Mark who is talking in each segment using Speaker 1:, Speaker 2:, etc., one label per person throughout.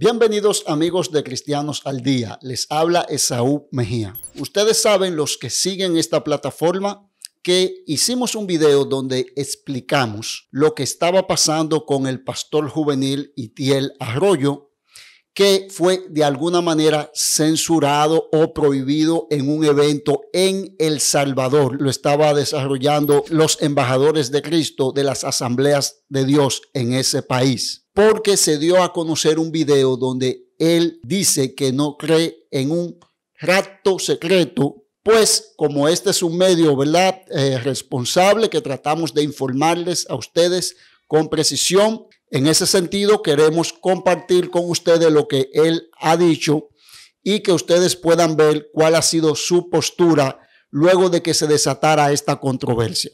Speaker 1: Bienvenidos amigos de Cristianos al Día, les habla Esaú Mejía. Ustedes saben los que siguen esta plataforma que hicimos un video donde explicamos lo que estaba pasando con el pastor juvenil Itiel Arroyo, que fue de alguna manera censurado o prohibido en un evento en El Salvador. Lo estaba desarrollando los embajadores de Cristo de las asambleas de Dios en ese país porque se dio a conocer un video donde él dice que no cree en un rato secreto, pues como este es un medio, ¿verdad? Eh, responsable que tratamos de informarles a ustedes con precisión. En ese sentido, queremos compartir con ustedes lo que él ha dicho y que ustedes puedan ver cuál ha sido su postura luego de que se desatara esta controversia.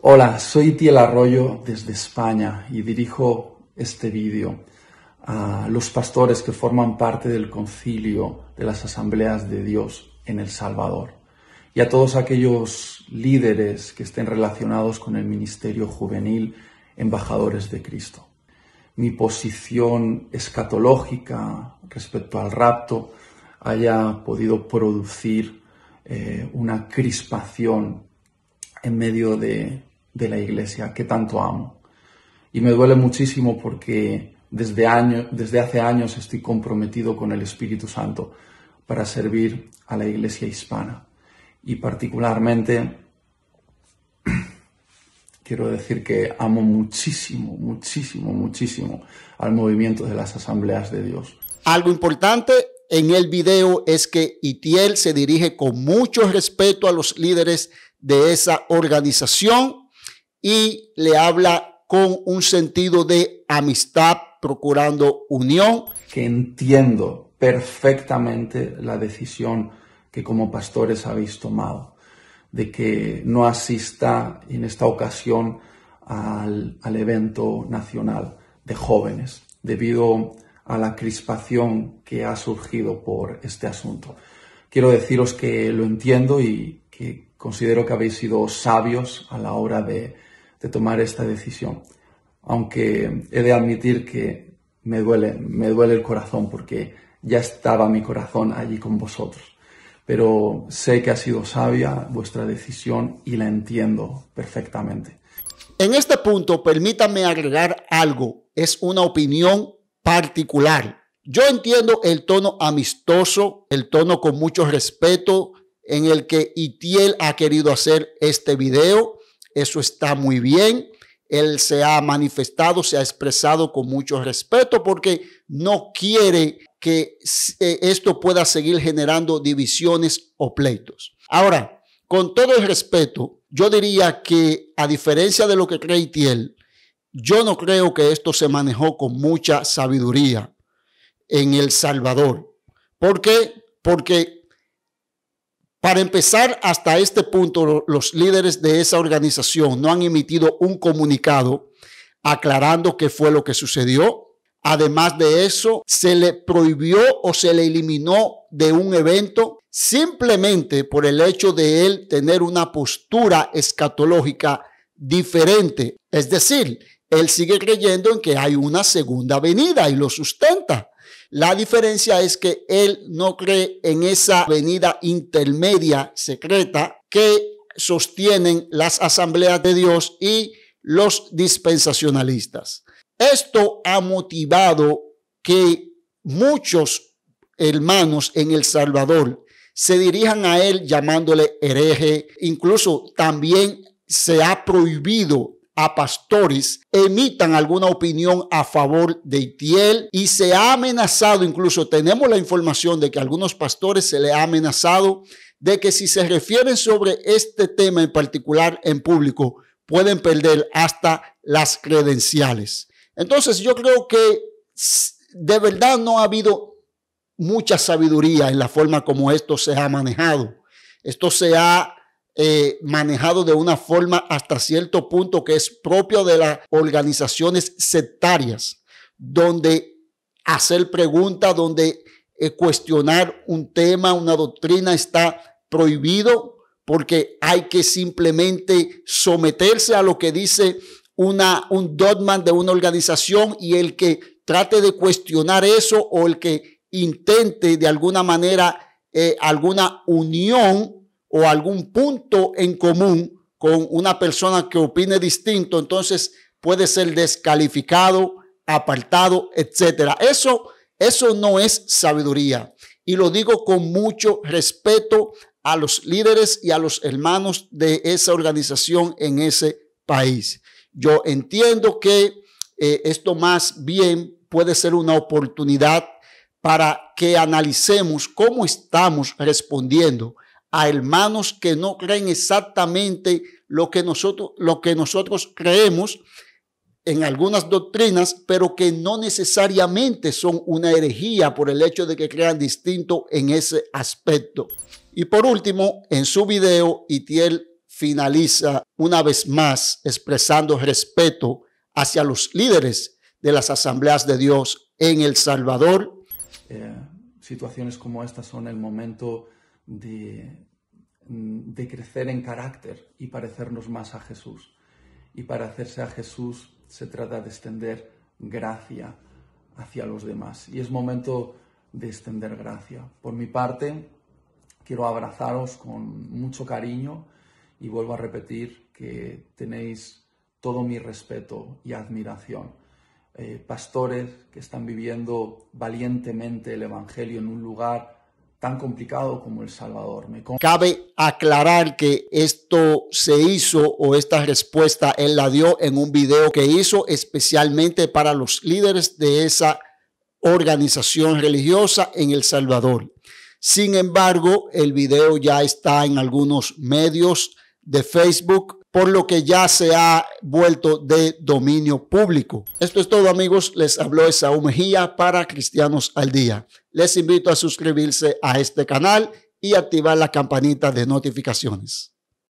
Speaker 2: Hola, soy Tiel Arroyo desde España y dirijo este vídeo a los pastores que forman parte del concilio de las asambleas de Dios en El Salvador y a todos aquellos líderes que estén relacionados con el ministerio juvenil, embajadores de Cristo. Mi posición escatológica respecto al rapto haya podido producir eh, una crispación en medio de, de la iglesia que tanto amo y me duele muchísimo porque desde, año, desde hace años estoy comprometido con el Espíritu Santo para servir a la iglesia hispana. Y particularmente quiero decir que amo muchísimo, muchísimo, muchísimo al movimiento de las asambleas de Dios.
Speaker 1: Algo importante en el video es que Itiel se dirige con mucho respeto a los líderes de esa organización y le habla con un sentido de amistad, procurando unión.
Speaker 2: Que entiendo perfectamente la decisión que como pastores habéis tomado, de que no asista en esta ocasión al, al evento nacional de jóvenes, debido a la crispación que ha surgido por este asunto. Quiero deciros que lo entiendo y que considero que habéis sido sabios a la hora de de tomar esta decisión. Aunque he de admitir que me duele, me duele el corazón porque ya estaba mi corazón allí con vosotros. Pero sé que ha sido sabia vuestra decisión y la entiendo perfectamente.
Speaker 1: En este punto, permítanme agregar algo. Es una opinión particular. Yo entiendo el tono amistoso, el tono con mucho respeto en el que Itiel ha querido hacer este video. Eso está muy bien. Él se ha manifestado, se ha expresado con mucho respeto porque no quiere que eh, esto pueda seguir generando divisiones o pleitos. Ahora, con todo el respeto, yo diría que a diferencia de lo que cree Tiel, yo no creo que esto se manejó con mucha sabiduría en El Salvador. ¿Por qué? Porque para empezar, hasta este punto, los líderes de esa organización no han emitido un comunicado aclarando qué fue lo que sucedió. Además de eso, se le prohibió o se le eliminó de un evento simplemente por el hecho de él tener una postura escatológica diferente. Es decir, él sigue creyendo en que hay una segunda venida y lo sustenta. La diferencia es que él no cree en esa venida intermedia secreta que sostienen las asambleas de Dios y los dispensacionalistas. Esto ha motivado que muchos hermanos en El Salvador se dirijan a él llamándole hereje. Incluso también se ha prohibido a pastores emitan alguna opinión a favor de Itiel y se ha amenazado, incluso tenemos la información de que algunos pastores se le ha amenazado de que si se refieren sobre este tema en particular en público, pueden perder hasta las credenciales. Entonces yo creo que de verdad no ha habido mucha sabiduría en la forma como esto se ha manejado. Esto se ha eh, manejado de una forma hasta cierto punto que es propio de las organizaciones sectarias, donde hacer preguntas, donde eh, cuestionar un tema, una doctrina está prohibido porque hay que simplemente someterse a lo que dice una, un dogman de una organización y el que trate de cuestionar eso o el que intente de alguna manera eh, alguna unión o algún punto en común con una persona que opine distinto, entonces puede ser descalificado, apartado, etcétera. Eso eso no es sabiduría y lo digo con mucho respeto a los líderes y a los hermanos de esa organización en ese país. Yo entiendo que eh, esto más bien puede ser una oportunidad para que analicemos cómo estamos respondiendo a hermanos que no creen exactamente lo que nosotros, lo que nosotros creemos en algunas doctrinas, pero que no necesariamente son una herejía por el hecho de que crean distinto en ese aspecto. Y por último, en su video, Itiel finaliza una vez más expresando respeto hacia los líderes de las asambleas de Dios en El Salvador.
Speaker 2: Eh, situaciones como estas son el momento Mm, de, crecer en carácter y parecernos más a Jesús. Y para hacerse a Jesús se trata de extender gracia hacia los demás. Y es momento de extender gracia. Por mi parte, quiero abrazaros con mucho cariño y vuelvo a repetir que tenéis todo mi respeto y admiración. Eh, pastores que están viviendo valientemente el Evangelio en un lugar tan complicado como El Salvador. Cabe
Speaker 1: aclarar que esto se hizo o esta respuesta él la dio en un video que hizo especialmente para los líderes de esa organización religiosa en El Salvador. Sin embargo, el video ya está en algunos medios de Facebook, por lo que ya se ha vuelto de dominio público. Esto es todo amigos, les habló Esaú Mejía para Cristianos al Día. Les invito a suscribirse a este canal y activar la campanita de notificaciones.